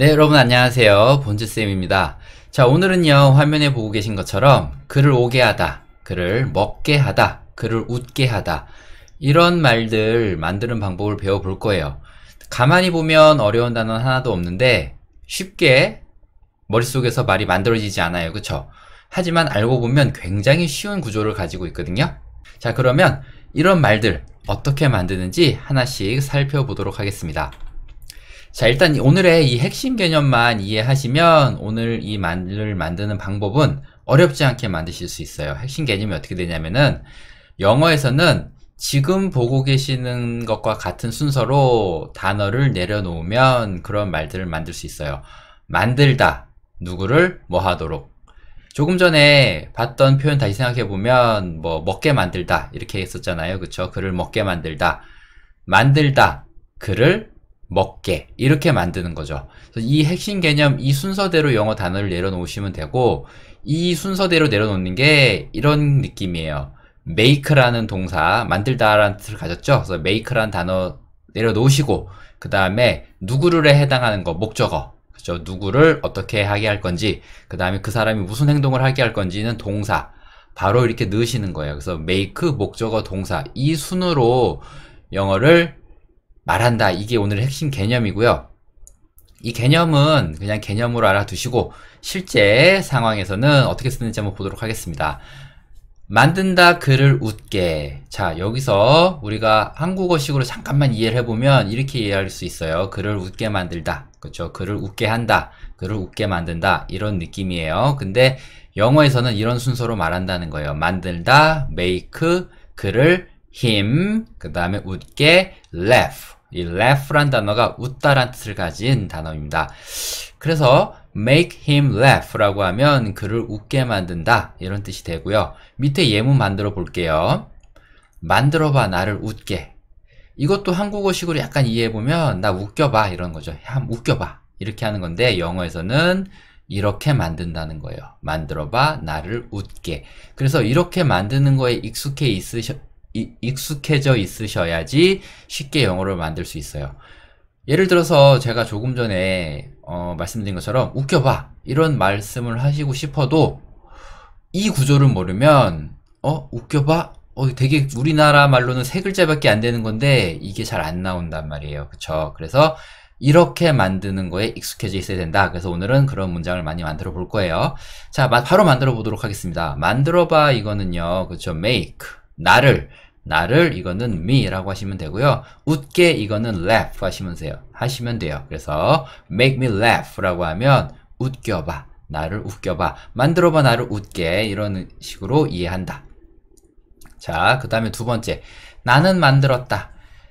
네, 여러분 안녕하세요. 본즈쌤입니다. 자, 오늘은요, 화면에 보고 계신 것처럼 글을 오게 하다, 글을 먹게 하다, 글을 웃게 하다 이런 말들 만드는 방법을 배워볼 거예요. 가만히 보면 어려운 단어는 하나도 없는데 쉽게 머릿속에서 말이 만들어지지 않아요. 그쵸? 하지만 알고 보면 굉장히 쉬운 구조를 가지고 있거든요. 자, 그러면 이런 말들 어떻게 만드는지 하나씩 살펴보도록 하겠습니다. 자 일단 오늘의 이 핵심 개념만 이해하시면 오늘 이말을 만드는 방법은 어렵지 않게 만드실 수 있어요 핵심 개념이 어떻게 되냐면은 영어에서는 지금 보고 계시는 것과 같은 순서로 단어를 내려놓으면 그런 말들을 만들 수 있어요 만들다 누구를 뭐 하도록 조금 전에 봤던 표현 다시 생각해보면 뭐 먹게 만들다 이렇게 했었잖아요 그쵸 그를 먹게 만들다 만들다 그를 먹게 이렇게 만드는 거죠. 이 핵심 개념 이 순서대로 영어 단어를 내려놓으시면 되고 이 순서대로 내려놓는 게 이런 느낌이에요. make라는 동사 만들다라는 뜻을 가졌죠. 그래서 make라는 단어 내려놓으시고 그 다음에 누구를 해당하는 거 목적어 그죠 누구를 어떻게 하게 할 건지 그 다음에 그 사람이 무슨 행동을 하게 할 건지는 동사 바로 이렇게 넣으시는 거예요. 그래서 make 목적어 동사 이 순으로 영어를 말한다. 이게 오늘 핵심 개념이고요. 이 개념은 그냥 개념으로 알아두시고 실제 상황에서는 어떻게 쓰는지 한번 보도록 하겠습니다. 만든다 글을 웃게 자 여기서 우리가 한국어식으로 잠깐만 이해를 해보면 이렇게 이해할 수 있어요 글을 웃게 만들다 그렇죠 그를 웃게 한다 글을 웃게 만든다 이런 느낌이에요 근데 영어에서는 이런 순서로 말한다는 거예요 만들다 make 그를 him 그 다음에 웃게 laugh 이 laugh란 단어가 웃다란 뜻을 가진 단어입니다. 그래서 make him laugh라고 하면 그를 웃게 만든다 이런 뜻이 되고요. 밑에 예문 만들어 볼게요. 만들어봐 나를 웃게. 이것도 한국어식으로 약간 이해해보면 나 웃겨봐 이런 거죠. 야, 웃겨봐 이렇게 하는 건데 영어에서는 이렇게 만든다는 거예요. 만들어봐 나를 웃게. 그래서 이렇게 만드는 거에 익숙해 있으셔, 익숙해져 있으셔야지 쉽게 영어를 만들 수 있어요. 예를 들어서 제가 조금 전에 어, 말씀드린 것처럼 웃겨봐 이런 말씀을 하시고 싶어도 이 구조를 모르면 어 웃겨봐 어 되게 우리나라 말로는 세 글자밖에 안 되는 건데 이게 잘 안 나온단 말이에요 그쵸 그래서 이렇게 만드는 거에 익숙해져 있어야 된다 그래서 오늘은 그런 문장을 많이 만들어 볼 거예요 자 바로 만들어 보도록 하겠습니다 만들어 봐 이거는요 그쵸 make 나를 나를 이거는 me라고 하시면 되고요. 웃게 이거는 laugh 하시면 돼요. 하시면 돼요. 그래서 make me laugh라고 하면 웃겨봐. 나를 웃겨봐. 만들어봐 나를 웃게. 이런 식으로 이해한다. 자, 그 다음에 두 번째. 나는 만들었다.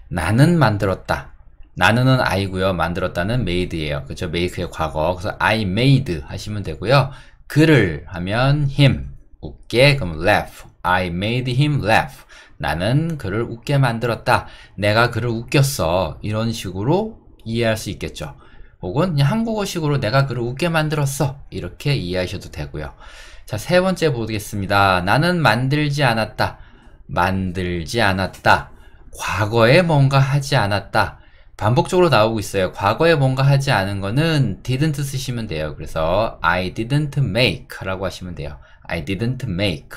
나는 만들었다. 나는은 I고요. 만들었다는 made예요. 그렇죠? make의 과거. 그래서 I made 하시면 되고요. 그를 하면 him. 웃게. 그럼 laugh. I made him laugh. 나는 그를 웃게 만들었다. 내가 그를 웃겼어. 이런 식으로 이해할 수 있겠죠. 혹은 한국어식으로 내가 그를 웃게 만들었어. 이렇게 이해하셔도 되고요. 자, 세 번째 보겠습니다. 나는 만들지 않았다. 만들지 않았다. 과거에 뭔가 하지 않았다. 반복적으로 나오고 있어요. 과거에 뭔가 하지 않은 거는 didn't 쓰시면 돼요. 그래서 I didn't make 라고 하시면 돼요. I didn't make.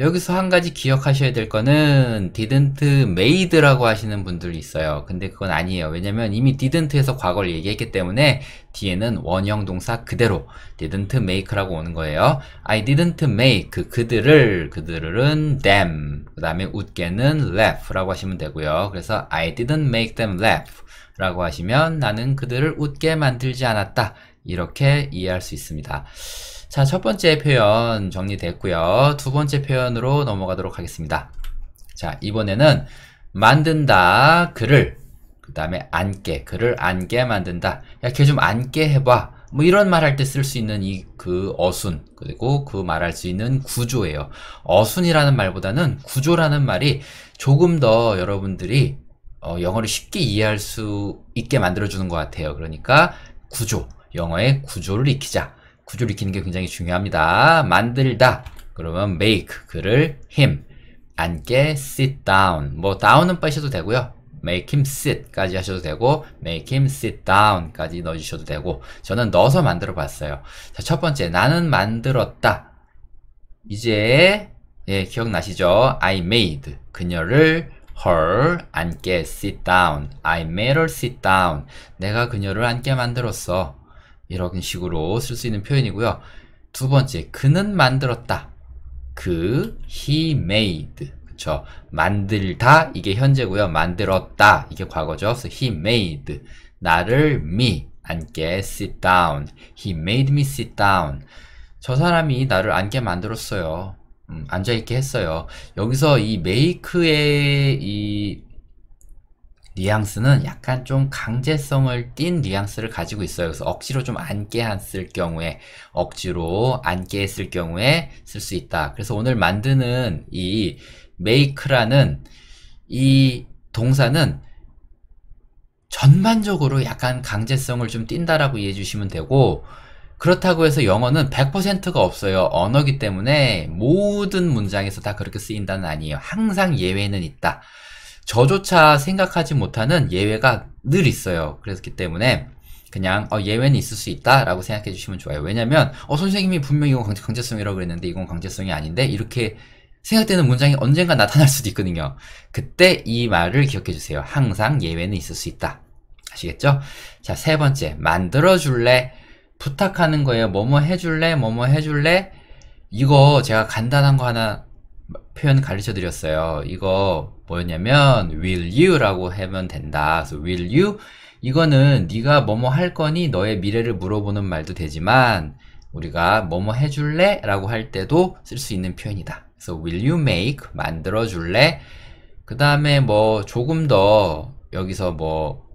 여기서 한 가지 기억하셔야 될 거는 didn't made라고 하시는 분들이 있어요. 근데 그건 아니에요. 왜냐면 이미 didn't에서 과거를 얘기했기 때문에 뒤에는 원형 동사 그대로 didn't make라고 오는 거예요. I didn't make 그 그들을 그들은 them 그 다음에 웃게는 laugh라고 하시면 되고요. 그래서 I didn't make them laugh 라고 하시면 나는 그들을 웃게 만들지 않았다. 이렇게 이해할 수 있습니다. 자, 첫 번째 표현 정리됐고요. 두 번째 표현으로 넘어가도록 하겠습니다. 자, 이번에는 만든다 글을 그 다음에 앉게 글을 앉게 만든다. 야, 걔 좀 앉게 해봐. 뭐 이런 말 할 때 쓸 수 있는 이 그 어순 그리고 그 말할 수 있는 구조예요. 어순이라는 말보다는 구조라는 말이 조금 더 여러분들이 어, 영어를 쉽게 이해할 수 있게 만들어주는 것 같아요. 그러니까 구조, 영어의 구조를 익히자. 구조를 익히는 게 굉장히 중요합니다. 만들다. 그러면 make 그를 him 앉게 sit down 뭐 down은 빠셔도 되고요. make him sit 까지 하셔도 되고 make him sit down 까지 넣어주셔도 되고 저는 넣어서 만들어 봤어요. 자, 첫 번째 나는 만들었다. 이제 예, 기억나시죠? I made 그녀를 her 앉게 sit down I made her sit down 내가 그녀를 앉게 만들었어. 이런 식으로 쓸 수 있는 표현이고요. 두 번째, 그는 만들었다. 그, he made. 그쵸. 만들다, 이게 현재고요. 만들었다, 이게 과거죠. 그래서 he made. 나를 me, 앉게 sit down. He made me sit down. 저 사람이 나를 앉게 만들었어요. 음, 앉아있게 했어요. 여기서 이 make의 이 뉘앙스는 약간 좀 강제성을 띤 뉘앙스를 가지고 있어요. 그래서 억지로 좀 안게 했을 경우에 억지로 안게 했을 경우에 쓸 수 있다. 그래서 오늘 만드는 이 make라는 이 동사는 전반적으로 약간 강제성을 좀 띈다라고 이해해 주시면 되고 그렇다고 해서 영어는 100%가 없어요. 언어기 때문에 모든 문장에서 다 그렇게 쓰인다는 아니에요. 항상 예외는 있다. 저조차 생각하지 못하는 예외가 늘 있어요. 그렇기 때문에 그냥 어, 예외는 있을 수 있다라고 생각해 주시면 좋아요. 왜냐면 어, 선생님이 분명히 이건 강제성이라고 그랬는데 이건 강제성이 아닌데 이렇게 생각되는 문장이 언젠가 나타날 수도 있거든요. 그때 이 말을 기억해 주세요. 항상 예외는 있을 수 있다. 아시겠죠? 자, 세 번째. 만들어 줄래? 부탁하는 거예요. 뭐뭐 해줄래? 뭐뭐 해줄래? 이거 제가 간단한 거 하나 표현 가르쳐 드렸어요. 이거 뭐였냐면 will you라고 하면 된다. 그래서 will you 이거는 네가 뭐뭐 할 거니 너의 미래를 물어보는 말도 되지만 우리가 뭐뭐 해줄래? 라고 할 때도 쓸 수 있는 표현이다. 그래서 will you make 만들어 줄래? 그 다음에 뭐 조금 더 여기서 뭐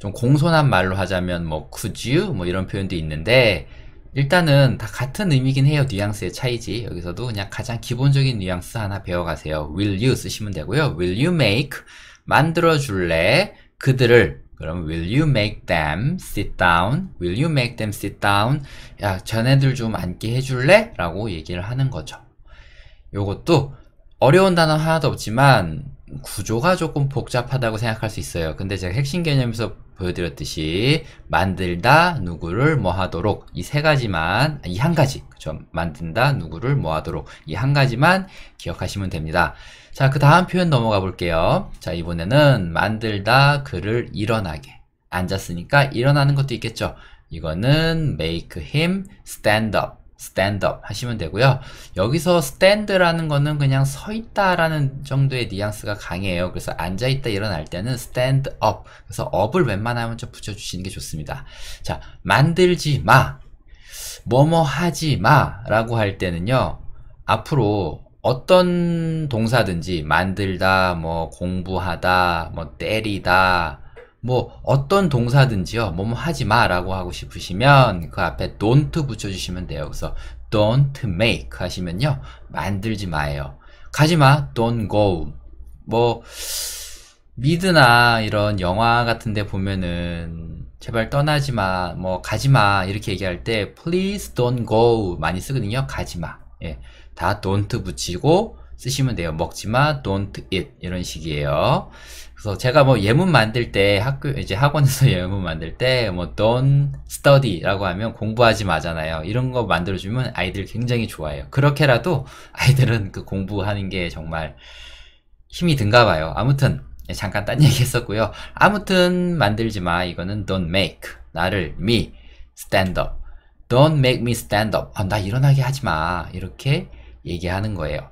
좀 공손한 말로 하자면 뭐 could you 뭐 이런 표현도 있는데 일단은 다 같은 의미긴 해요. 뉘앙스의 차이지. 여기서도 그냥 가장 기본적인 뉘앙스 하나 배워가세요. will you 쓰시면 되고요. will you make 만들어줄래 그들을 그럼 will you make them sit down? will you make them sit down? 야, 전애들 좀 앉게 해줄래? 라고 얘기를 하는 거죠. 요것도 어려운 단어 하나도 없지만 구조가 조금 복잡하다고 생각할 수 있어요. 근데 제가 핵심 개념에서 보여드렸듯이 만들다 누구를 뭐 하도록 이 세 가지만 이 한 가지 그죠 만든다 누구를 뭐 하도록 이 한 가지만 기억하시면 됩니다 자그 다음 표현 넘어가 볼게요 자 이번에는 만들다 그를 일어나게 앉았으니까 일어나는 것도 있겠죠 이거는 make him stand up stand up 하시면 되고요. 여기서 stand라는 거는 그냥 서 있다라는 정도의 뉘앙스가 강해요. 그래서 앉아 있다 일어날 때는 stand up. 그래서 up을 웬만하면 좀 붙여 주시는 게 좋습니다. 자, 만들지 마. 뭐뭐 하지 마라고 할 때는요. 앞으로 어떤 동사든지 만들다 뭐 공부하다 뭐 때리다 뭐 어떤 동사든지요. 뭐뭐 뭐 하지 마라고 하고 싶으시면 그 앞에 don't 붙여주시면 돼요. 그래서 don't make 하시면요. 만들지 마예요. 가지 마, don't go. 뭐 미드나 이런 영화 같은 데 보면은 제발 떠나지 마, 뭐 가지 마 이렇게 얘기할 때 please don't go 많이 쓰거든요. 가지 마. 예. 다 don't 붙이고 쓰시면 돼요. 먹지마, don't eat 이런 식이에요. 그래서 제가 뭐 예문 만들 때 학교 이제 학원에서 예문 만들 때 뭐 don't study라고 하면 공부하지 마잖아요. 이런 거 만들어 주면 아이들 굉장히 좋아해요. 그렇게라도 아이들은 그 공부하는 게 정말 힘이 든가 봐요. 아무튼 예, 잠깐 딴 얘기 했었고요. 아무튼 만들지 마. 이거는 don't make 나를 me stand up. Don't make me stand up. 아, 나 일어나게 하지 마. 이렇게 얘기하는 거예요.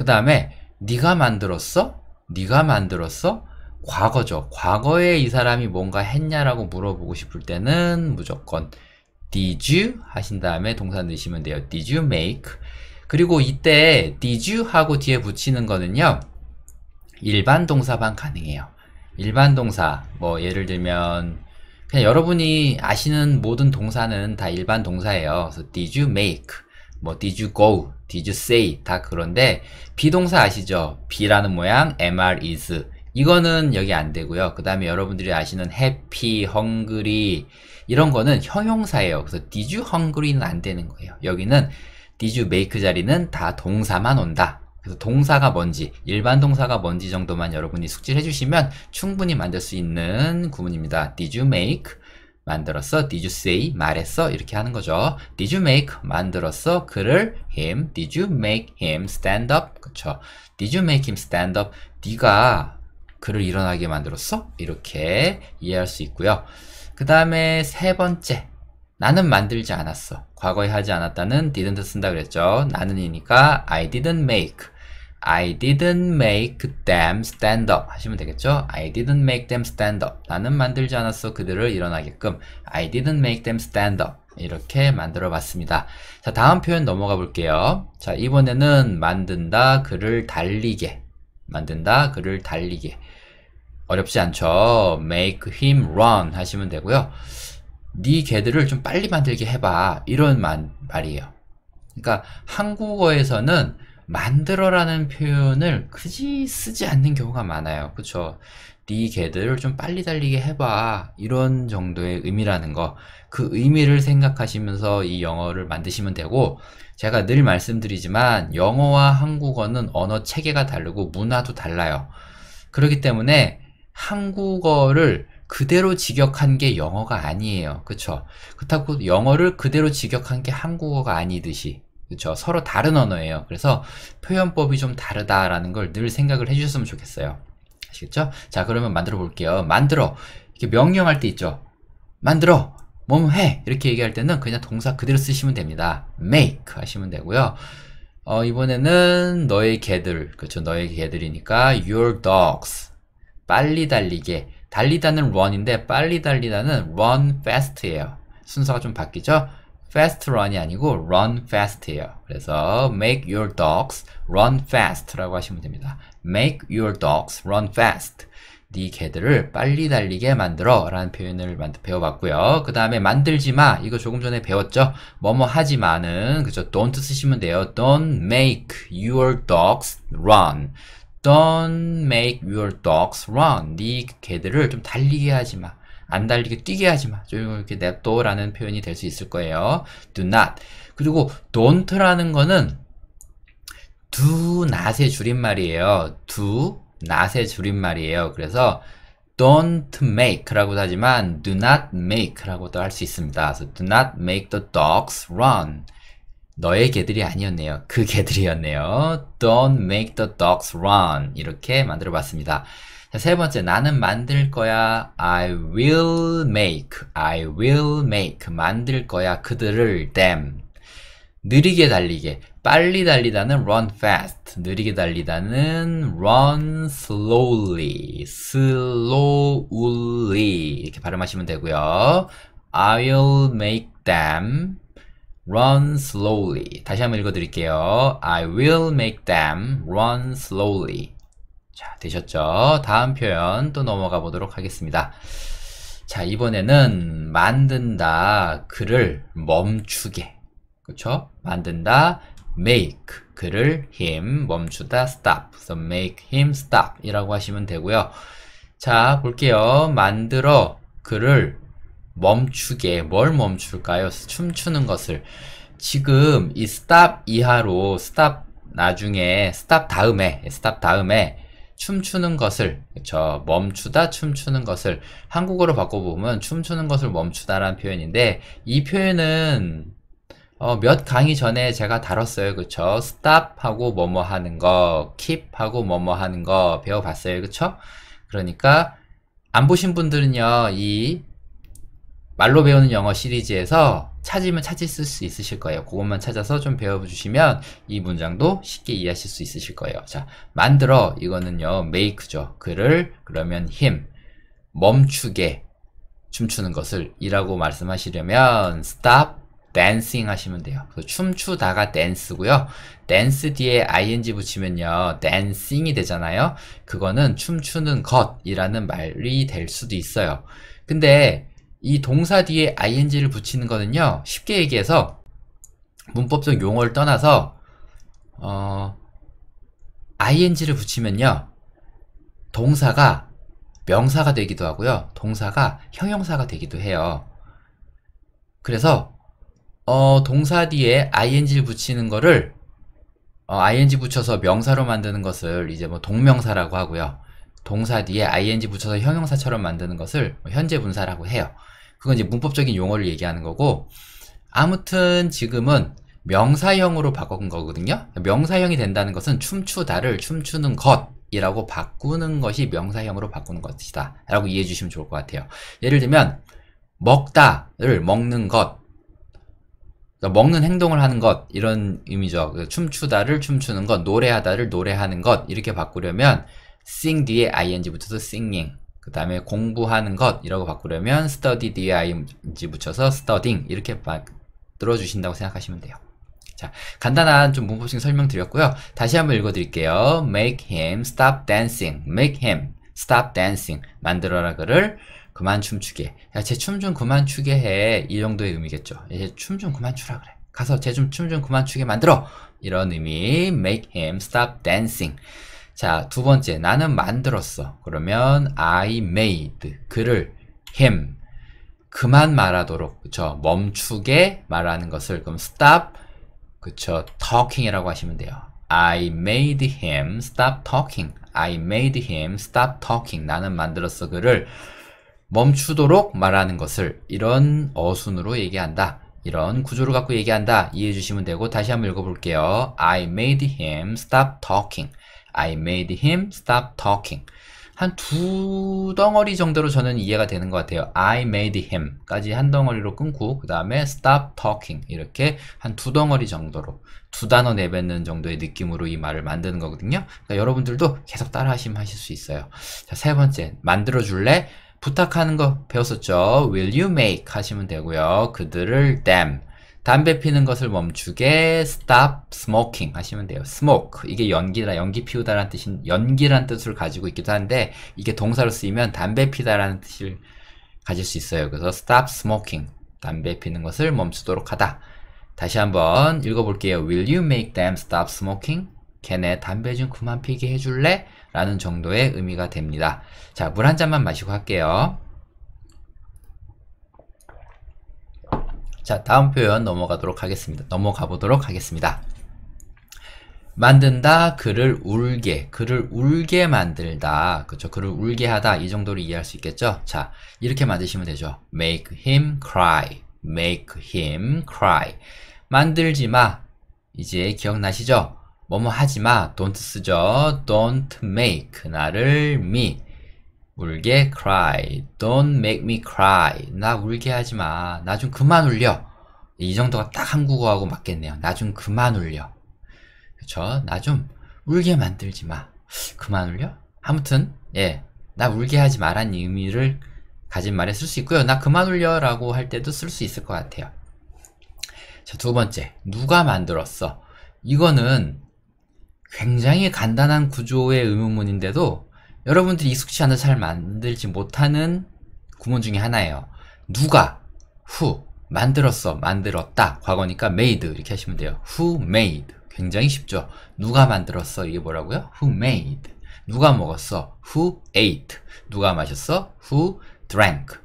그 다음에 네가 만들었어? 네가 만들었어? 과거죠. 과거에 이 사람이 뭔가 했냐라고 물어보고 싶을 때는 무조건 did you 하신 다음에 동사 넣으시면 돼요. did you make? 그리고 이때 did you 하고 뒤에 붙이는 거는요. 일반 동사만 가능해요. 일반 동사 뭐 예를 들면 그냥 여러분이 아시는 모든 동사는 다 일반 동사예요. 그래서 did you make 뭐 did you go, did you say 다 그런데 비동사 아시죠? be라는 모양, mr, is 이거는 여기 안 되고요. 그 다음에 여러분들이 아시는 happy, hungry 이런 거는 형용사예요. 그래서 did you hungry는 안 되는 거예요. 여기는 did you make 자리는 다 동사만 온다. 그래서 동사가 뭔지, 일반 동사가 뭔지 정도만 여러분이 숙지를 해주시면 충분히 만들 수 있는 구문입니다. Did you make 만들었어? Did you say? 말했어? 이렇게 하는 거죠. Did you make? 만들었어? 그를 him. Did you make him stand up? 그쵸. Did you make him stand up? 네가 그를 일어나게 만들었어? 이렇게 이해할 수 있고요. 그 다음에 세 번째. 나는 만들지 않았어. 과거에 하지 않았다는 didn't 쓴다 그랬죠. 나는이니까 I didn't make. I didn't make them stand up 하시면 되겠죠? I didn't make them stand up. 나는 만들지 않았어 그들을 일어나게끔. I didn't make them stand up. 이렇게 만들어 봤습니다. 자, 다음 표현 넘어가 볼게요. 자, 이번에는 만든다 그를 달리게. 만든다 그를 달리게. 어렵지 않죠? make him run 하시면 되고요. 네 개들을 좀 빨리 만들게 해봐. 이런 말, 말이에요. 그러니까 한국어에서는 만들어라는 표현을 굳이 쓰지 않는 경우가 많아요. 그쵸? 네 개들을 좀 빨리 달리게 해봐. 이런 정도의 의미라는 거. 그 의미를 생각하시면서 이 영어를 만드시면 되고, 제가 늘 말씀드리지만, 영어와 한국어는 언어 체계가 다르고 문화도 달라요. 그렇기 때문에 한국어를 그대로 직역한 게 영어가 아니에요. 그쵸? 그렇다고 영어를 그대로 직역한 게 한국어가 아니듯이. 그렇죠. 서로 다른 언어예요. 그래서 표현법이 좀 다르다라는 걸 늘 생각을 해주셨으면 좋겠어요. 아시겠죠? 자, 그러면 만들어 볼게요. 만들어. 이렇게 명령할 때 있죠. 만들어. 몸 해. 이렇게 얘기할 때는 그냥 동사 그대로 쓰시면 됩니다. make 하시면 되고요. 어, 이번에는 너의 개들. 그렇죠. 너의 개들이니까 your dogs. 빨리 달리게. 달리다는 run인데 빨리 달리다는 run fast예요. 순서가 좀 바뀌죠? fast run이 아니고 run fast예요. 그래서 make your dogs run fast라고 하시면 됩니다. make your dogs run fast. 네 개들을 빨리 달리게 만들어 라는 표현을 배워봤고요. 그 다음에 만들지마 이거 조금 전에 배웠죠. 뭐 뭐 하지마는 그죠. don't 쓰시면 돼요. don't make your dogs run. don't make your dogs run. 네 개들을 좀 달리게 하지마. 안 달리게 뛰게 하지 마. 조용히 이렇게 냅둬라는 표현이 될 수 있을 거예요. do not. 그리고 don't라는 거는 do not의 줄임말이에요. do not의 줄임말이에요. 그래서 don't make라고도 하지만 do not make라고도 할 수 있습니다. 그래서 do not make the dogs run. 너의 개들이 아니었네요. 그 개들이었네요. Don't make the dogs run. 이렇게 만들어 봤습니다. 자, 세 번째, 나는 만들 거야. I will make. I will make. 만들 거야. 그들을 them. 느리게 달리게. 빨리 달리다는 run fast. 느리게 달리다는 run slowly. slowly. 이렇게 발음하시면 되고요. I'll make them run slowly. 다시 한번 읽어 드릴게요. I will make them run slowly. 자, 되셨죠? 다음 표현 또 넘어가 보도록 하겠습니다. 자, 이번에는 만든다, 글을 멈추게. 그쵸? 만든다, make, 그를 him, 멈추다, stop. So make him stop 이라고 하시면 되고요. 자, 볼게요. 만들어, 글을 멈추게. 뭘 멈출까요? 춤추는 것을. 지금 이 stop 이하로 stop 나중에 stop 다음에 stop 다음에 춤추는 것을 그쵸 멈추다 춤추는 것을 한국어로 바꿔보면 춤추는 것을 멈추다라는 표현인데 이 표현은 어, 몇 강의 전에 제가 다뤘어요 그쵸 stop 하고 뭐뭐 하는 거 keep 하고 뭐뭐 하는 거 배워봤어요 그쵸 그러니까 안 보신 분들은요 이 말로 배우는 영어 시리즈에서 찾으면 찾을 수 있으실 거예요. 그것만 찾아서 좀 배워주시면 이 문장도 쉽게 이해하실 수 있으실 거예요. 자, 만들어 이거는요. make죠. 그를 그러면 him 멈추게 춤추는 것을 이라고 말씀하시려면 stop dancing 하시면 돼요. 춤추다가 dance고요. dance 뒤에 ing 붙이면요. dancing이 되잖아요. 그거는 춤추는 것이라는 말이 될 수도 있어요. 근데 이 동사 뒤에 ing를 붙이는 거는요 쉽게 얘기해서 문법적 용어를 떠나서 어, ing를 붙이면요 동사가 명사가 되기도 하고요 동사가 형용사가 되기도 해요 그래서 어, 동사 뒤에 ing를 붙이는 거를 어, ing 붙여서 명사로 만드는 것을 이제 뭐 동명사라고 하고요 동사 뒤에 ing 붙여서 형용사처럼 만드는 것을 뭐 현재 분사라고 해요 그건 이제 문법적인 용어를 얘기하는 거고 아무튼 지금은 명사형으로 바꾼 거거든요. 명사형이 된다는 것은 춤추다를 춤추는 것이라고 바꾸는 것이 명사형으로 바꾸는 것이다. 라고 이해해 주시면 좋을 것 같아요. 예를 들면 먹다를 먹는 것 그러니까 먹는 행동을 하는 것 이런 의미죠. 그 춤추다를 춤추는 것, 노래하다를 노래하는 것 이렇게 바꾸려면 sing 뒤에 ing 붙어서 singing 그 다음에 공부하는 것 이라고 바꾸려면 study d i n 붙여서 studying 이렇게 만들어 주신다고 생각하시면 돼요. 자, 간단한 좀 문법식 설명 드렸고요. 다시 한번 읽어 드릴게요. make him stop dancing. make him stop dancing. 만들어라 그를 그만 춤추게. 야, 제 춤 좀 그만 추게 해. 이 정도의 의미겠죠. 제춤 좀 그만 추라 그래. 가서 제 춤좀 춤 좀 그만 추게 만들어. 이런 의미. make him stop dancing. 자, 두 번째. 나는 만들었어. 그러면 I made. 그를 him. 그만 말하도록. 그쵸? 멈추게 말하는 것을. 그럼 stop. 그쵸? talking이라고 하시면 돼요. I made him stop talking. I made him stop talking. 나는 만들었어. 그를 멈추도록 말하는 것을 이런 어순으로 얘기한다. 이런 구조를 갖고 얘기한다. 이해해 주시면 되고 다시 한번 읽어볼게요. I made him stop talking. I made him stop talking. 한 두 덩어리 정도로 저는 이해가 되는 것 같아요. I made him까지 한 덩어리로 끊고 그 다음에 stop talking 이렇게 한 두 덩어리 정도로 두 단어 내뱉는 정도의 느낌으로 이 말을 만드는 거거든요. 그러니까 여러분들도 계속 따라하시면 하실 수 있어요. 자, 세 번째 만들어 줄래? 부탁하는 거 배웠었죠. Will you make 하시면 되고요. 그들을 them 담배 피는 것을 멈추게 stop smoking 하시면 돼요. smoke 이게 연기라 연기 피우다라는 뜻인 연기란 뜻을 가지고 있기도 한데 이게 동사로 쓰이면 담배 피다라는 뜻을 가질 수 있어요. 그래서 stop smoking 담배 피는 것을 멈추도록 하다. 다시 한번 읽어볼게요. Will you make them stop smoking? 걔네 담배 좀 그만 피게 해줄래? 라는 정도의 의미가 됩니다. 자, 물 한 잔만 마시고 할게요. 자, 다음 표현 넘어가도록 하겠습니다. 넘어가 보도록 하겠습니다. 만든다, 그를 울게, 그를 울게 만들다. 그쵸? 그를 울게 하다. 이 정도로 이해할 수 있겠죠? 자, 이렇게 만드시면 되죠. make him cry, make him cry. 만들지 마. 이제 기억나시죠? 뭐뭐 하지 마. don't 쓰죠. don't make. 나를 me. 울게 cry. Don't make me cry. 나 울게 하지 마. 나 좀 그만 울려. 이 정도가 딱 한국어하고 맞겠네요. 나 좀 그만 울려. 그쵸? 나좀 울게 만들지 마. 그만 울려? 아무튼, 예. 나 울게 하지 마란 의미를 가진 말에 쓸 수 있고요. 나 그만 울려 라고 할 때도 쓸 수 있을 것 같아요. 자, 두 번째. 누가 만들었어? 이거는 굉장히 간단한 구조의 의문문인데도 여러분들이 익숙치 않아서 잘 만들지 못하는 구문 중에 하나예요. 누가, who, 만들었어, 만들었다. 과거니까 made 이렇게 하시면 돼요. who made. 굉장히 쉽죠. 누가 만들었어 이게 뭐라고요? who made. 누가 먹었어? who ate. 누가 마셨어? who drank.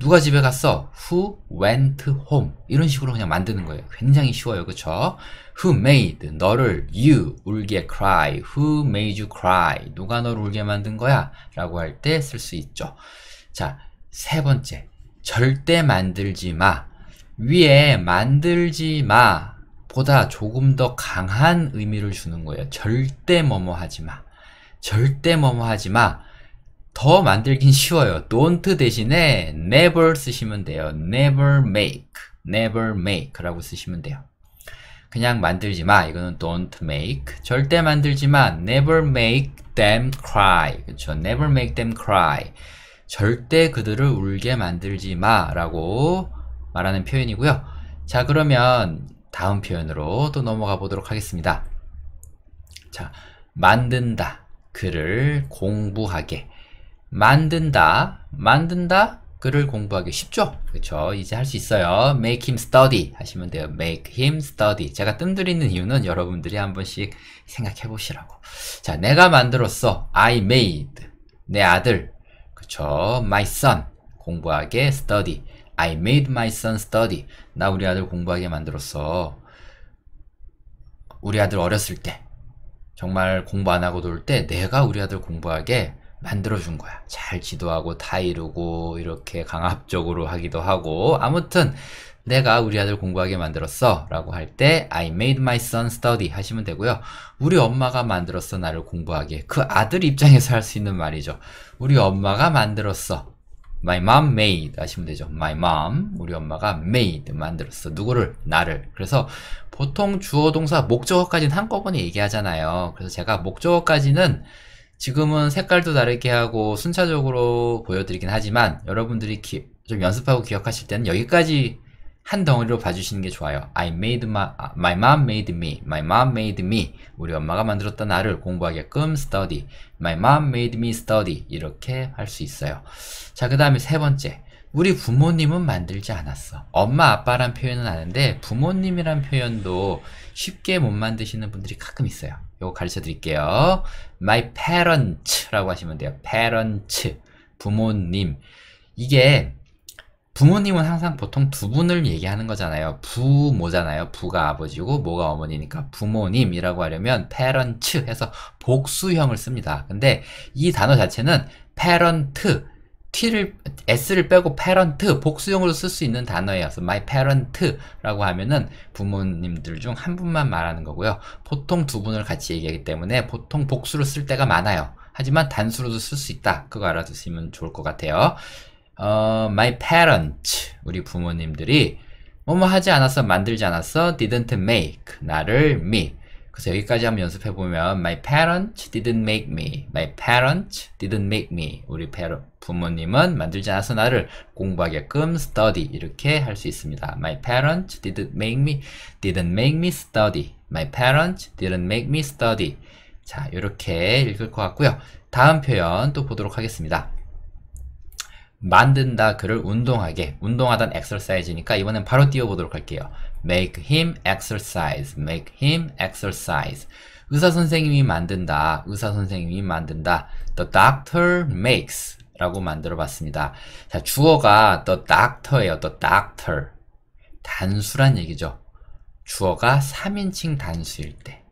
누가 집에 갔어? Who went home? 이런 식으로 그냥 만드는 거예요. 굉장히 쉬워요. 그쵸? Who made 너를 you 울게 cry? Who made you cry? 누가 너를 울게 만든 거야? 라고 할 때 쓸 수 있죠. 자, 세 번째. 절대 만들지 마. 위에 만들지 마. 보다 조금 더 강한 의미를 주는 거예요. 절대 뭐뭐 하지 마. 절대 뭐뭐 하지 마. 더 만들긴 쉬워요. don't 대신에 never 쓰시면 돼요. never make, never make라고 쓰시면 돼요. 그냥 만들지 마. 이거는 don't make. 절대 만들지 마. never make them cry. 그렇죠? never make them cry. 절대 그들을 울게 만들지 마라고 말하는 표현이고요. 자, 그러면 다음 표현으로 또 넘어가 보도록 하겠습니다. 자, 만든다. 그를 공부하게. 만든다, 만든다 그를 공부하기 쉽죠? 그렇죠? 이제 할 수 있어요. Make him study 하시면 돼요. Make him study. 제가 뜸들이는 이유는 여러분들이 한 번씩 생각해 보시라고. 자, 내가 만들었어. I made. 내 아들. 그렇죠? My son. 공부하게 study. I made my son study. 나 우리 아들 공부하게 만들었어. 우리 아들 어렸을 때 정말 공부 안 하고 놀 때 내가 우리 아들 공부하게 만들어준 거야. 잘지도하고다 이루고 이렇게 강압적으로 하기도 하고 아무튼 내가 우리 아들 공부하게 만들었어 라고 할 때 I made my son study 하시면 되고요. 우리 엄마가 만들었어 나를 공부하게 그 아들 입장에서 할 수 있는 말이죠. 우리 엄마가 만들었어. My mom made 하시면 되죠. My mom 우리 엄마가 made 만들었어. 누구를? 나를. 그래서 보통 주어 동사 목적어까지는 한꺼번에 얘기하잖아요. 그래서 제가 목적어까지는 지금은 색깔도 다르게 하고 순차적으로 보여드리긴 하지만 여러분들이 기, 좀 연습하고 기억하실 때는 여기까지 한 덩어리로 봐주시는 게 좋아요. I made my, my mom made me. My mom made me. 우리 엄마가 만들었던 나를 공부하게끔 study. My mom made me study. 이렇게 할 수 있어요. 자, 그 다음에 세 번째. 우리 부모님은 만들지 않았어. 엄마, 아빠란 표현은 아는데 부모님이란 표현도 쉽게 못 만드시는 분들이 가끔 있어요. 요거 가르쳐 드릴게요. My parents라고 하시면 돼요. parents 부모님 이게 부모님은 항상 보통 두 분을 얘기하는 거잖아요. 부모잖아요. 부가 아버지고 모가 어머니니까 부모님이라고 하려면 parent 해서 복수형을 씁니다. 근데 이 단어 자체는 parent t를 s를 빼고 parent 복수형으로 쓸 수 있는 단어예요. my parent라고 하면은 부모님들 중 한 분만 말하는 거고요. 보통 두 분을 같이 얘기하기 때문에 보통 복수로 쓸 때가 많아요. 하지만 단수로도 쓸 수 있다. 그거 알아두시면 좋을 것 같아요. 어, my parents 우리 부모님들이 뭐뭐 하지 않았어 만들지 않았어 didn't make 나를 me 그래서 여기까지 한번 연습해 보면 my parents didn't make me. my parents didn't make me. 우리 부모님은 만들지 않아서 나를 공부하게끔 study 이렇게 할 수 있습니다. my parents didn't make me didn't make me study. my parents didn't make me study. 자, 이렇게 읽을 것 같고요. 다음 표현 또 보도록 하겠습니다. 만든다 그를 운동하게 운동하던 엑설사이즈니까 이번엔 바로 띄워보도록 할게요. make him exercise, make him exercise. 의사 선생님이 만든다, 의사 선생님이 만든다. The doctor makes 라고 만들어 봤습니다. 자, 주어가 the doctor예요. the doctor. 단수란 얘기죠. 주어가 3인칭 단수일 때.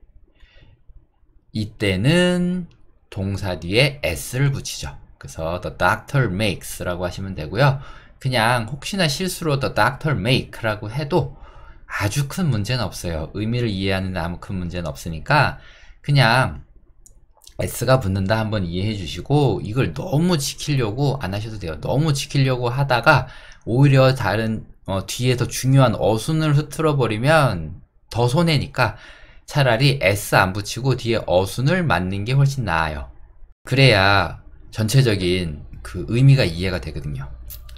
이때는 동사 뒤에 s를 붙이죠. 그래서 the doctor makes라고 하시면 되고요. 그냥 혹시나 실수로 the doctor make라고 해도 아주 큰 문제는 없어요. 의미를 이해하는 데 아무 큰 문제는 없으니까 그냥 S가 붙는다 한번 이해해 주시고 이걸 너무 지키려고 안 하셔도 돼요. 너무 지키려고 하다가 오히려 다른 어, 뒤에 더 중요한 어순을 흐트러 버리면 더 손해니까 차라리 S 안 붙이고 뒤에 어순을 맞는 게 훨씬 나아요. 그래야 전체적인 그 의미가 이해가 되거든요.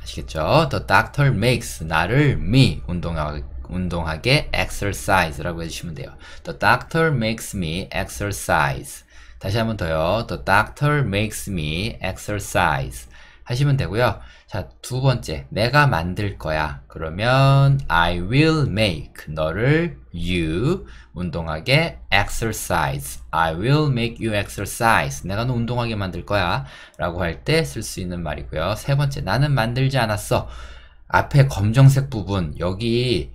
아시겠죠? The doctor makes 나를 me 운동화 하 운동하게 exercise라고 해주시면 돼요. The doctor makes me exercise. 다시 한번 더요. The doctor makes me exercise. 하시면 되고요. 자, 두 번째. 내가 만들 거야. 그러면 I will make 너를 you 운동하게 exercise. I will make you exercise. 내가 너 운동하게 만들 거야. 라고 할 때 쓸 수 있는 말이고요. 세 번째. 나는 만들지 않았어. 앞에 검정색 부분 여기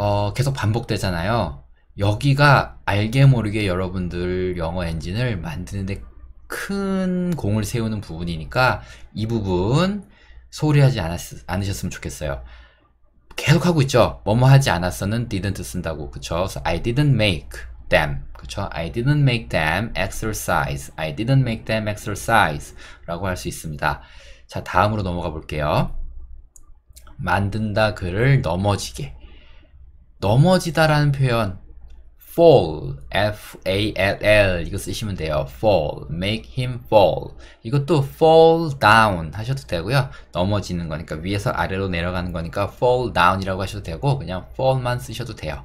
어, 계속 반복되잖아요. 여기가 알게 모르게 여러분들 영어 엔진을 만드는데 큰 공을 세우는 부분이니까 이 부분 소홀히하지 않으셨으면 좋겠어요. 계속 하고 있죠. 뭐뭐 하지 않았어는 didn't 쓴다고 그쵸? So I didn't make them 그쵸? I didn't make them exercise. I didn't make them exercise라고 할 수 있습니다. 자 다음으로 넘어가 볼게요. 만든다 글을 넘어지게 넘어지다라는 표현 fall, f-a-l-l 이거 쓰시면 돼요. fall, make him fall. 이것도 fall down 하셔도 되고요. 넘어지는 거니까 위에서 아래로 내려가는 거니까 fall down이라고 하셔도 되고 그냥 fall만 쓰셔도 돼요.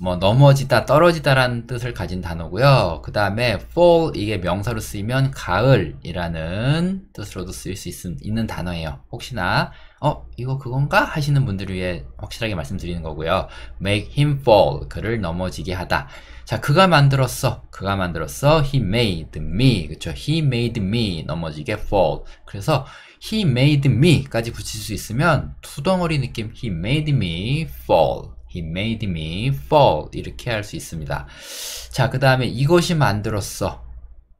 뭐 넘어지다, 떨어지다라는 뜻을 가진 단어고요. 그 다음에 fall 이게 명사로 쓰이면 가을이라는 뜻으로도 쓰일 수 있, 있는 단어예요. 혹시나 어 이거 그건가 하시는 분들을 위해 확실하게 말씀드리는 거고요. Make him fall 그를 넘어지게 하다. 자 그가 만들었어 그가 만들었어 he made me 그쵸 he made me 넘어지게 fall 그래서 he made me까지 붙일 수 있으면 투덩어리 느낌 he made me fall He made me fall 이렇게 할 수 있습니다. 자, 그 다음에 이것이 만들었어.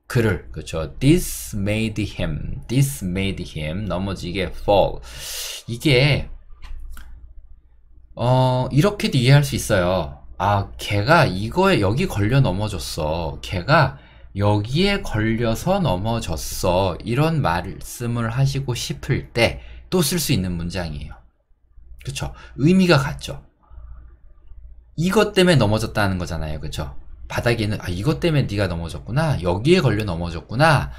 그를 그렇죠. This made him, this made him 넘어지게 fall. 이게 어 이렇게도 이해할 수 있어요. 아 걔가 이거에 여기 걸려 넘어졌어. 걔가 여기에 걸려서 넘어졌어. 이런 말씀을 하시고 싶을 때 또 쓸 수 있는 문장이에요. 그렇죠. 의미가 같죠. 이것 때문에 넘어졌다는 거잖아요. 그렇죠. 바닥에는 아 이것 때문에 네가 넘어졌구나 여기에 걸려 넘어졌구나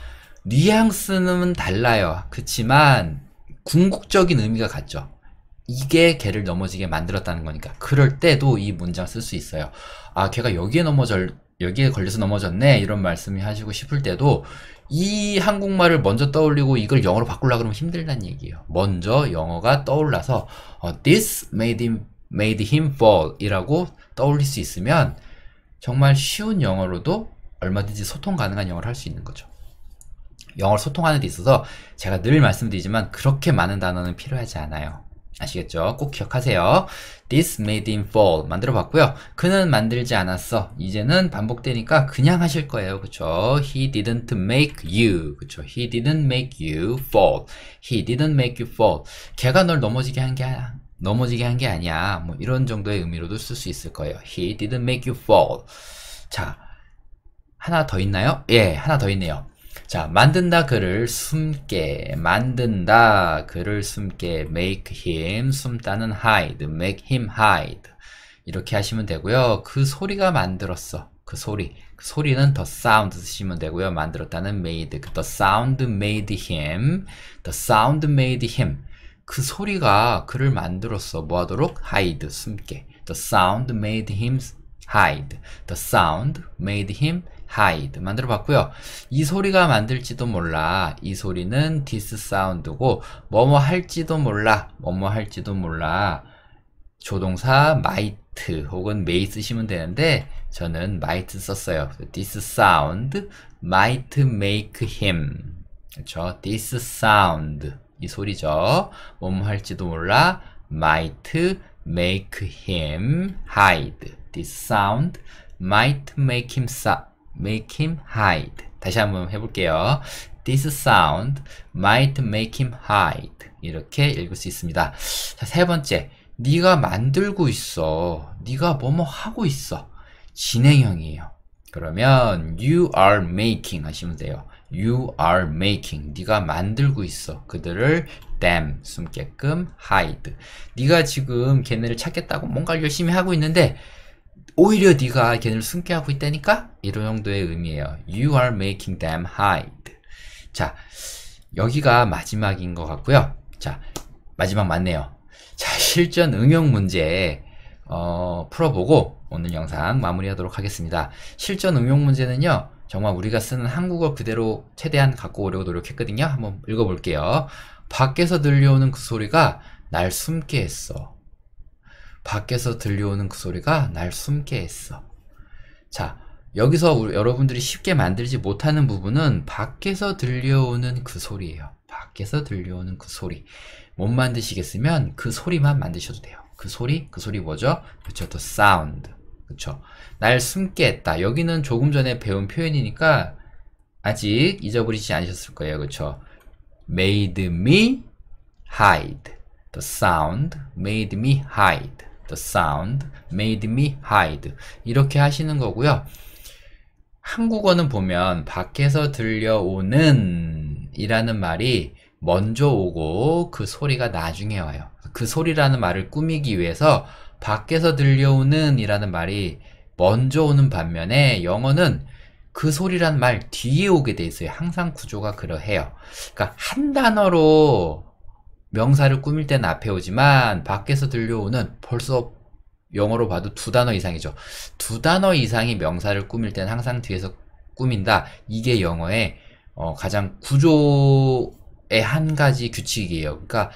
뉘앙스는 달라요 그치만 궁극적인 의미가 같죠 이게 걔를 넘어지게 만들었다는 거니까 그럴 때도 이 문장 쓸 수 있어요 아 걔가 여기에 넘어져 여기에 걸려서 넘어졌네 이런 말씀을 하시고 싶을 때도 이 한국말을 먼저 떠올리고 이걸 영어로 바꾸려 그러면 힘들다는 얘기예요 먼저 영어가 떠올라서 어, this made him, made him fall 이라고 떠올릴 수 있으면 정말 쉬운 영어로도 얼마든지 소통 가능한 영어를 할 수 있는 거죠. 영어를 소통하는 데 있어서 제가 늘 말씀드리지만 그렇게 많은 단어는 필요하지 않아요. 아시겠죠? 꼭 기억하세요. This made him fall. 만들어 봤고요. 그는 만들지 않았어. 이제는 반복되니까 그냥 하실 거예요. 그쵸? He didn't make you. 그쵸? He didn't make you fall. He didn't make you fall. 걔가 널 넘어지게 한게 넘어지게 한 게 아니야. 뭐 이런 정도의 의미로도 쓸 수 있을 거예요. He didn't make you fall. 자, 하나 더 있나요? 예, 하나 더 있네요. 자, 만든다 그를 숨게, 만든다 그를 숨게, make him 숨다는 hide, make him hide. 이렇게 하시면 되고요. 그 소리가 만들었어. 그 소리. 그 소리는 the sound 쓰시면 되고요. 만들었다는 made. The 그 sound made him. The sound made him. 그 소리가 그를 만들었어 뭐하도록 hide 숨게 the sound made him hide the sound made him hide 만들어 봤고요 이 소리가 만들지도 몰라 이 소리는 this sound고 뭐뭐 할지도 몰라 뭐뭐 할지도 몰라 조동사 might 혹은 may 쓰시면 되는데 저는 might 썼어요 this sound might make him 그렇죠 this sound 이 소리죠. 뭐뭐 할지도 몰라 might make him hide. This sound might make him make him hide. 다시 한번 해볼게요. This sound might make him hide. 이렇게 읽을 수 있습니다. 자, 세 번째. 네가 만들고 있어. 네가 뭐뭐 하고 있어. 진행형이에요. 그러면 you are making 하시면 돼요. You are making. 네가 만들고 있어. 그들을 them 숨게끔 hide. 네가 지금 걔네를 찾겠다고 뭔가를 열심히 하고 있는데 오히려 네가 걔네를 숨게 하고 있다니까? 이런 정도의 의미예요. You are making them hide. 자, 여기가 마지막인 것 같고요. 자, 마지막 맞네요. 자, 실전 응용 문제 어, 풀어보고 오늘 영상 마무리하도록 하겠습니다. 실전 응용 문제는요. 정말 우리가 쓰는 한국어 그대로 최대한 갖고 오려고 노력했거든요. 한번 읽어볼게요. 밖에서 들려오는 그 소리가 날 숨게 했어. 밖에서 들려오는 그 소리가 날 숨게 했어. 자, 여기서 우리, 여러분들이 쉽게 만들지 못하는 부분은 밖에서 들려오는 그 소리예요. 밖에서 들려오는 그 소리. 못 만드시겠으면 그 소리만 만드셔도 돼요. 그 소리, 그 소리 뭐죠? 그렇죠, t 사운드. 그쵸? 날 숨게 했다. 여기는 조금 전에 배운 표현이니까 아직 잊어버리지 않으셨을 거예요. 그쵸? made me hide the sound made me hide the sound made me hide 이렇게 하시는 거고요. 한국어는 보면 밖에서 들려오는 이라는 말이 먼저 오고 그 소리가 나중에 와요. 그 소리라는 말을 꾸미기 위해서 밖에서 들려오는 이라는 말이 먼저 오는 반면에 영어는 그 소리란 말 뒤에 오게 돼 있어요. 항상 구조가 그러해요. 그러니까 한 단어로 명사를 꾸밀 땐 앞에 오지만 밖에서 들려오는 벌써 영어로 봐도 두 단어 이상이죠. 두 단어 이상이 명사를 꾸밀 땐 항상 뒤에서 꾸민다. 이게 영어의 어 가장 구조의 한 가지 규칙이에요. 그러니까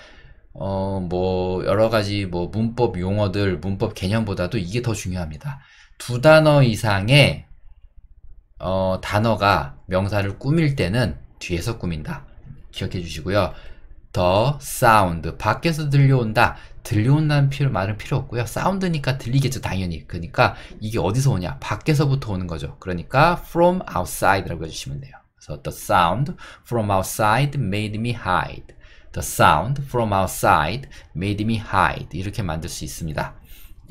어, 뭐, 여러 가지 뭐 문법 용어들, 문법 개념보다도 이게 더 중요합니다. 두 단어 이상의 어, 단어가 명사를 꾸밀 때는 뒤에서 꾸민다. 기억해 주시고요. 더 사운드 밖에서 들려온다 들려온다는 필요, 말은 필요 없고요 사운드니까 들리겠죠 당연히 그러니까 이게 어디서 오냐 밖에서부터 오는 거죠 그러니까 from outside라고 해주시면 돼요 그래서 the sound from outside made me hide The sound from outside made me hide. 이렇게 만들 수 있습니다.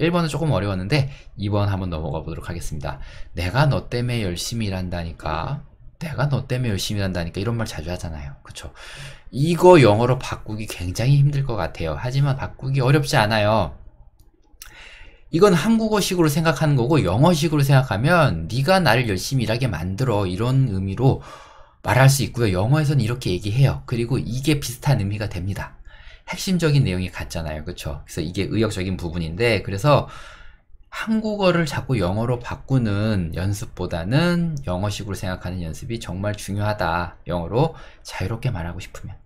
1번은 조금 어려웠는데 2번 한번 넘어가 보도록 하겠습니다. 내가 너 때문에 열심히 일한다니까 내가 너 때문에 열심히 일한다니까 이런 말 자주 하잖아요. 그쵸? 이거 영어로 바꾸기 굉장히 힘들 것 같아요. 하지만 바꾸기 어렵지 않아요. 이건 한국어식으로 생각하는 거고 영어식으로 생각하면 네가 나를 열심히 일하게 만들어 이런 의미로 말할 수 있고요. 영어에서는 이렇게 얘기해요. 그리고 이게 비슷한 의미가 됩니다. 핵심적인 내용이 같잖아요. 그렇죠? 그래서 이게 의역적인 부분인데 그래서 한국어를 자꾸 영어로 바꾸는 연습보다는 영어식으로 생각하는 연습이 정말 중요하다. 영어로 자유롭게 말하고 싶으면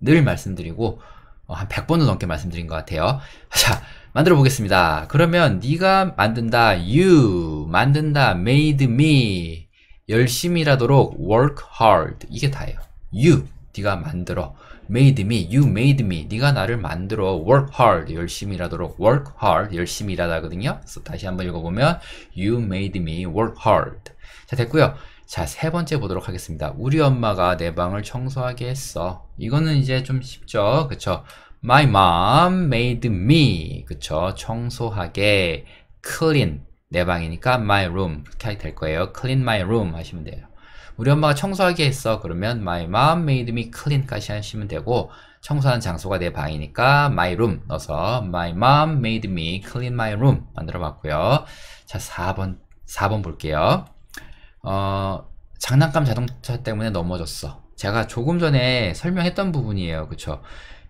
늘 말씀드리고 어, 한 100번도 넘게 말씀드린 것 같아요. 자, 만들어 보겠습니다. 그러면 네가 만든다 you 만든다 made me 열심히 일하도록 work hard 이게 다예요. you 네가 만들어 made me you made me 네가 나를 만들어 work hard 열심히 일하도록 work hard 열심히 일하다거든요. 그래서 다시 한번 읽어보면 you made me work hard 자 됐고요. 자, 세 번째 보도록 하겠습니다. 우리 엄마가 내 방을 청소하게 했어. 이거는 이제 좀 쉽죠? 그쵸? My mom made me. 그쵸? 청소하게 clean. 내 방이니까 my room 이렇게 될 거예요. clean my room 하시면 돼요. 우리 엄마가 청소하게 했어. 그러면 my mom made me clean까지 하시면 되고 청소하는 장소가 내 방이니까 my room 넣어서 my mom made me clean my room 만들어 봤고요. 자, 4번 4번 볼게요. 어, 장난감 자동차 때문에 넘어졌어. 제가 조금 전에 설명했던 부분이에요. 그렇죠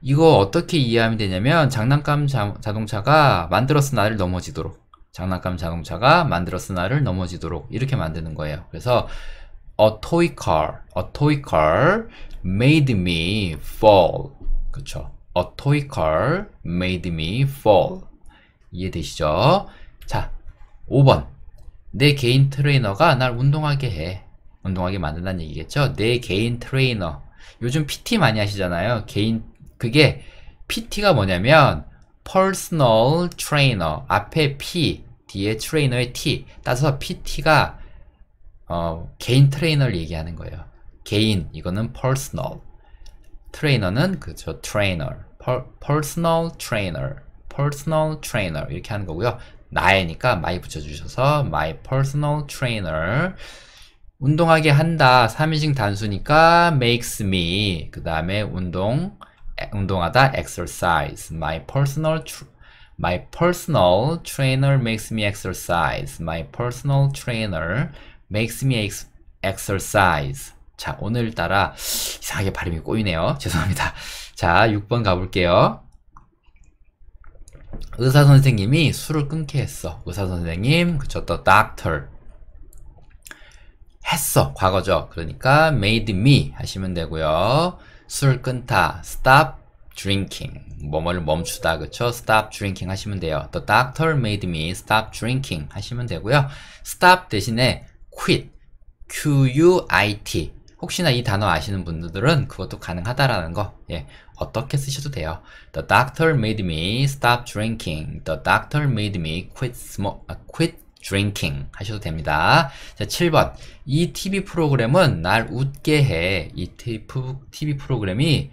이거 어떻게 이해하면 되냐면 장난감 자, 동차가 만들어서 나를 넘어지도록 장난감 자동차가 만들었으나를 넘어지도록 이렇게 만드는 거예요. 그래서 a toy car, a toy car made me fall. 그렇죠? a toy car made me fall. 이해되시죠? 자, 5번. 내 개인 트레이너가 날 운동하게 해. 운동하게 만든다는 얘기겠죠? 내 개인 트레이너. 요즘 PT 많이 하시잖아요. 개인 그게 PT가 뭐냐면 personal trainer 앞에 P 뒤에 트레이너의 T 따서 PT가 어, 개인 트레이너를 얘기하는 거예요. 개인 이거는 personal 트레이너는 그저 trainer personal trainer personal trainer 이렇게 하는 거고요. 나에니까 my 붙여주셔서 my personal trainer 운동하게 한다 3인칭 단수니까 makes me 그 다음에 운동 운동하다 exercise. My personal my personal trainer makes me exercise. My personal trainer makes me ex, exercise. 자, 오늘따라 이상하게 발음이 꼬이네요. 죄송합니다. 자, 6번 가볼게요. 의사 선생님이 술을 끊게 했어. 의사 선생님, 그쵸, 또 doctor. 했어. 과거죠. 그러니까 made me 하시면 되고요. 술 끊다. stop drinking. 몸을 멈추다. 그쵸? stop drinking 하시면 돼요. The doctor made me stop drinking 하시면 되고요. stop 대신에 quit. Q-U-I-T. 혹시나 이 단어 아시는 분들은 그것도 가능하다라는 거, 예, 어떻게 쓰셔도 돼요. The doctor made me stop drinking. The doctor made me quit, smoke, quit drinking 하셔도 됩니다. 자, 7번. 이 TV 프로그램은 날 웃게 해. 이 TV 프로그램이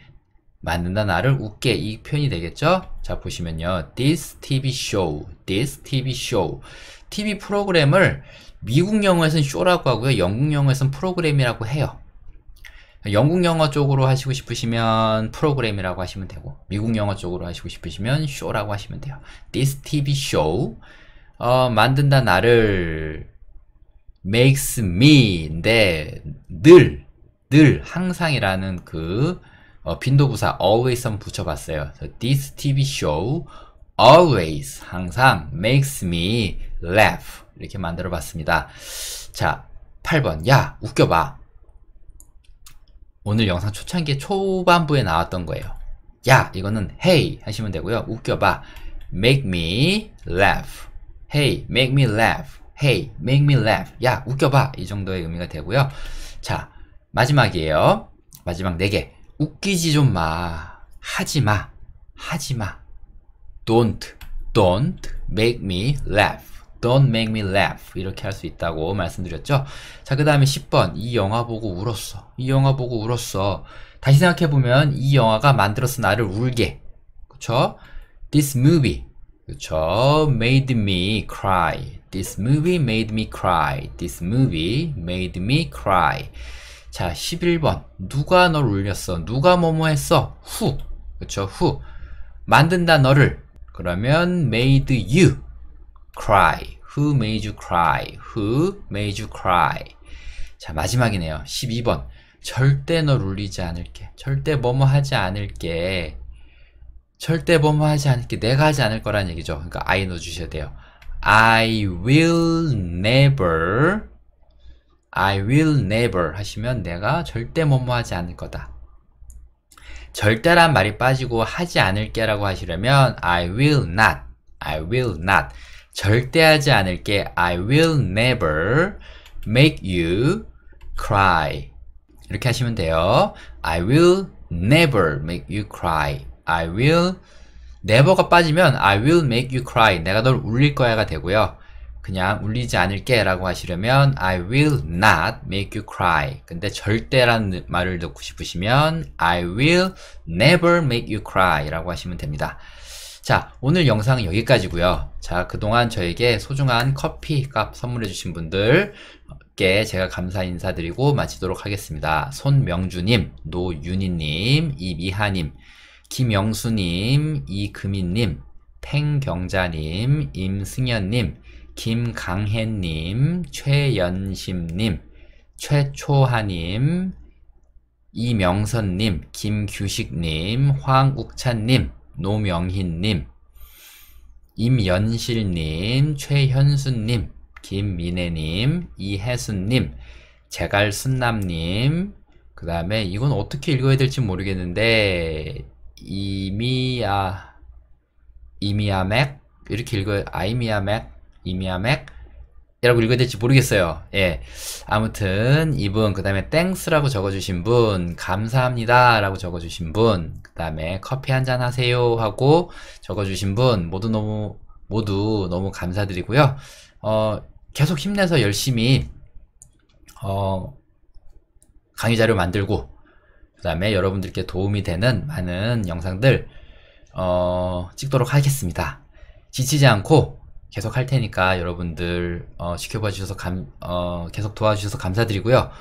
만든다 나를 웃게 이 표현이 되겠죠? 자, 보시면요. this TV show, this TV show. TV 프로그램을 미국 영어에서는 쇼라고 하고요. 영국 영어에서는 프로그램이라고 해요. 영국 영어 쪽으로 하시고 싶으시면 프로그램이라고 하시면 되고 미국 영어 쪽으로 하시고 싶으시면 쇼라고 하시면 돼요. This TV show 어, 만든다 나를 makes me인데 늘, 늘 항상이라는 그 어, 빈도부사 always선 붙여봤어요. this TV show always 항상 makes me laugh 이렇게 만들어봤습니다. 자, 8번 야 웃겨봐. 오늘 영상 초창기 초반부에 나왔던 거예요. 야 이거는 hey 하시면 되고요. 웃겨봐. make me laugh Hey, make me laugh. Hey, make me laugh. 야, 웃겨봐. 이 정도의 의미가 되고요. 자, 마지막이에요. 마지막 네 개. 웃기지 좀 마. 하지 마. 하지 마. Don't, don't make me laugh. Don't make me laugh. 이렇게 할 수 있다고 말씀드렸죠. 자, 그 다음에 10번. 이 영화 보고 울었어. 이 영화 보고 울었어. 다시 생각해보면 이 영화가 만들어서 나를 울게. 그쵸? This movie 그렇죠. Made me cry. This movie made me cry. This movie made me cry. 자, 11번. 누가 널 울렸어? 누가 뭐뭐 했어? Who. 그렇죠. Who. 만든다 너를. 그러면 made you cry. Who made you cry? Who made you cry? 자, 마지막이네요. 12번. 절대 널 울리지 않을게. 절대 뭐뭐 하지 않을게. 절대 범하지 않을게 내가 하지 않을 거란 얘기죠 그러니까 I 넣어주셔야 돼요 I will never I will never 하시면 내가 절대 뭐뭐 하지 않을 거다 절대란 말이 빠지고 하지 않을게 라고 하시려면 I will not I will not 절대 하지 않을게 I will never make you cry 이렇게 하시면 돼요 I will never make you cry I will never가 빠지면 I will make you cry 내가 널 울릴 거야가 되고요. 그냥 울리지 않을게 라고 하시려면 I will not make you cry 근데 절대라는 말을 넣고 싶으시면 I will never make you cry 라고 하시면 됩니다 자 오늘 영상은 여기까지고요 자 그동안 저에게 소중한 커피 값 선물해 주신 분들께 제가 감사 인사드리고 마치도록 하겠습니다 손명주님 노윤희님 이미하님 김영수님, 이금희님, 팽경자님, 임승현님, 김강혜님, 최연심님, 최초하님, 이명선님, 김규식님, 황욱찬님, 노명희님, 임연실님, 최현수님, 김민혜님, 이혜순님, 제갈순남님, 그 다음에 이건 어떻게 읽어야 될지 모르겠는데 이미아 이미아맥 이렇게 읽어요. 아이미아맥 이미아맥 이라고 읽어야 될지 모르겠어요. 예. 아무튼 이분 그 다음에 땡스라고 적어주신 분 감사합니다 라고 적어주신 분그 다음에 커피 한잔 하세요 하고 적어주신 분 모두 너무 모두 너무 감사드리고요. 어, 계속 힘내서 열심히 어, 강의 자료 만들고 그 다음에 여러분들께 도움이 되는 많은 영상들 어, 찍도록 하겠습니다. 지치지 않고 계속 할 테니까 여러분들 어, 지켜봐 주셔서 감, 어, 계속 도와주셔서 감사드리고요.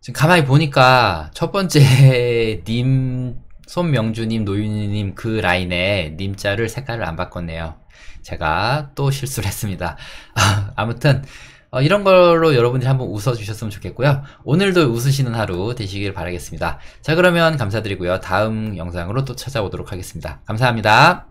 지금 가만히 보니까 첫 번째 님 손명주님, 노윤희님 그 라인에 님자를 색깔을 안 바꿨네요. 제가 또 실수를 했습니다. 아무튼 어, 이런 걸로 여러분들이 한번 웃어주셨으면 좋겠고요. 오늘도 웃으시는 하루 되시길 바라겠습니다. 자 그러면 감사드리고요. 다음 영상으로 또 찾아오도록 하겠습니다. 감사합니다.